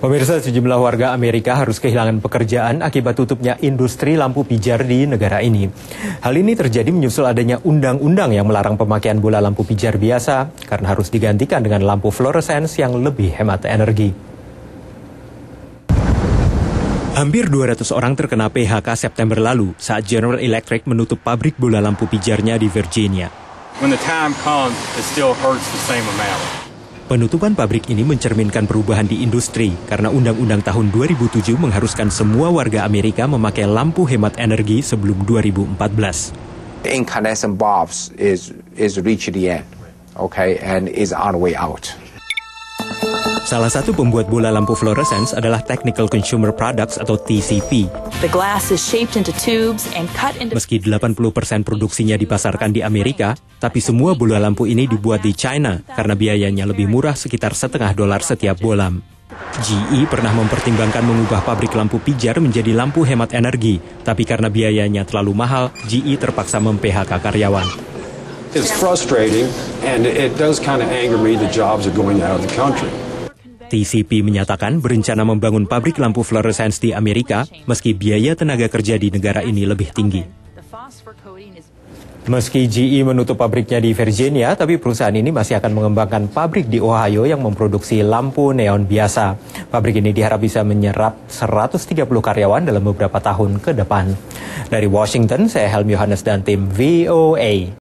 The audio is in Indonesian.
Pemirsa sejumlah warga Amerika harus kehilangan pekerjaan akibat tutupnya industri lampu pijar di negara ini. Hal ini terjadi menyusul adanya undang-undang yang melarang pemakaian bola lampu pijar biasa karena harus digantikan dengan lampu fluoresens yang lebih hemat energi. Hampir 200 orang terkena PHK September lalu saat General Electric menutup pabrik bola lampu pijarnya di Virginia. When the time comes, it still hurts the same amount. Penutupan pabrik ini mencerminkan perubahan di industri karena Undang-Undang tahun 2007 mengharuskan semua warga Amerika memakai lampu hemat energi sebelum 2014. incandescent bulbs is is reached the end, okay, and is on way out. Salah satu pembuat bola lampu fluorescence adalah Technical Consumer Products atau TCP. Meski 80% produksinya dipasarkan di Amerika, tapi semua bola lampu ini dibuat di China karena biayanya lebih murah sekitar setengah dolar setiap bolam. GE pernah mempertimbangkan mengubah pabrik lampu pijar menjadi lampu hemat energi, tapi karena biayanya terlalu mahal, GE terpaksa mem-PHK karyawan. It's frustrating, and it does kind of anger me the jobs are going out of the country. TCP menyatakan berencana membangun pabrik lampu fluoresens di Amerika meski biaya tenaga kerja di negara ini lebih tinggi. Meski GE menutup pabriknya di Virginia, tapi perusahaan ini masih akan mengembangkan pabrik di Ohio yang memproduksi lampu neon biasa. Pabrik ini diharap bisa menyerap 130 karyawan dalam beberapa tahun ke depan. Dari Washington, saya Helm Yohanes dan tim VOA.